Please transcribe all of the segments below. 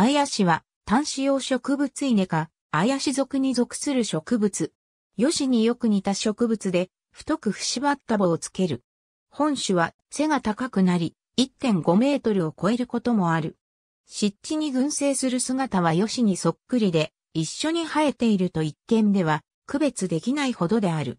アヤシは、単子葉植物イネか、アヤシ属に属する植物。ヨシによく似た植物で、太く縛ばった棒をつける。本種は背が高くなり、1.5メートルを超えることもある。湿地に群生する姿はヨシにそっくりで、一緒に生えていると一見では区別できないほどである。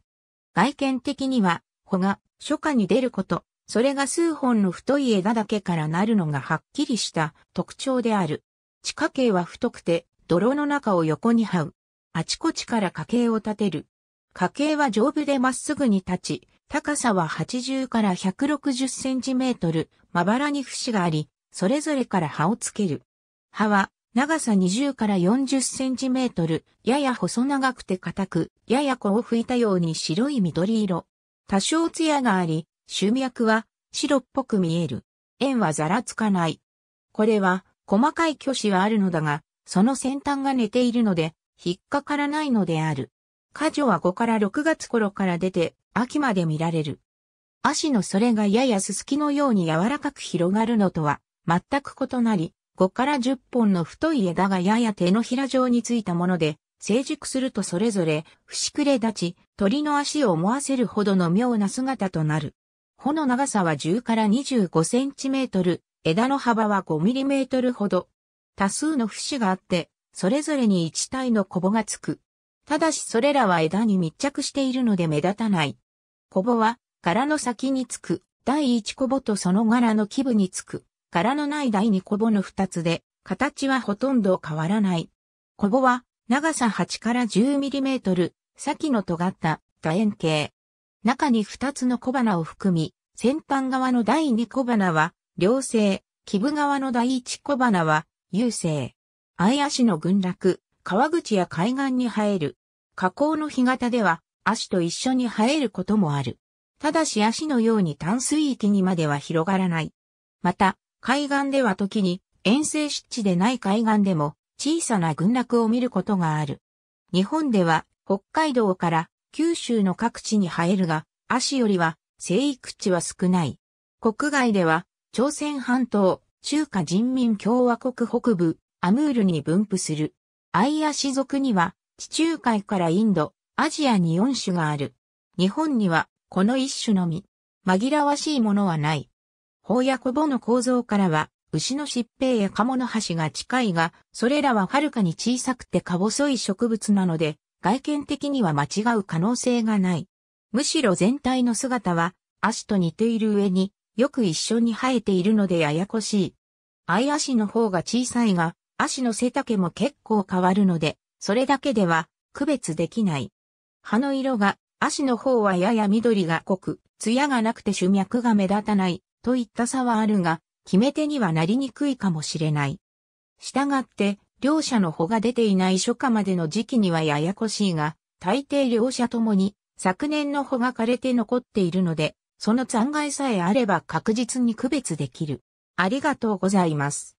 外見的には、穂が初夏に出ること、それが数本の太い枝だけからなるのがはっきりした特徴である。地下茎は太くて、泥の中を横に這う。あちこちから家計を立てる。家計は丈夫でまっすぐに立ち、高さは80から160センチメートル、まばらに節があり、それぞれから葉をつける。葉は、長さ20から40センチメートル、やや細長くて硬く、やや子を吹いたように白い緑色。多少艶があり、種脈は白っぽく見える。円はざらつかない。これは細かい挙手はあるのだが、その先端が寝ているので、引っかからないのである。果樹は5から6月頃から出て、秋まで見られる。足のそれがややすすきのように柔らかく広がるのとは、全く異なり、5から10本の太い枝がやや手のひら状についたもので、成熟するとそれぞれ、節くれ立ち、鳥の足を思わせるほどの妙な姿となる。穂の長さは10から25センチメートル、枝の幅は5ミリメートルほど。多数の節があって、それぞれに1体のコボがつく。ただしそれらは枝に密着しているので目立たない。コボは柄の先につく第1コボとその柄の基部につく柄のない第2コボの2つで形はほとんど変わらない。コボは長さ8から 10mm、先の尖った楕円形。中に2つの小花を含み、先端側の第2小花は両生、木部川の第一小花は、優生。愛足の群落、川口や海岸に生える。河口の干潟では、足と一緒に生えることもある。ただし足のように淡水域にまでは広がらない。また、海岸では時に、遠征湿地でない海岸でも、小さな群落を見ることがある。日本では、北海道から九州の各地に生えるが、足よりは、生育地は少ない。国外では、朝鮮半島、中華人民共和国北部、アムールに分布する。アイアシ族には、地中海からインド、アジアに4種がある。日本には、この1種のみ。紛らわしいものはない。宝やコボの構造からは、牛の疾病や鴨のシが近いが、それらははるかに小さくてか細い植物なので、外見的には間違う可能性がない。むしろ全体の姿は、足と似ている上に、よく一緒に生えているのでややこしい。ア足の方が小さいが、足の背丈も結構変わるので、それだけでは区別できない。葉の色が、足の方はやや緑が濃く、艶がなくて主脈が目立たないといった差はあるが、決め手にはなりにくいかもしれない。従って、両者の穂が出ていない初夏までの時期にはややこしいが、大抵両者ともに昨年の穂が枯れて残っているので、その残骸さえあれば確実に区別できる。ありがとうございます。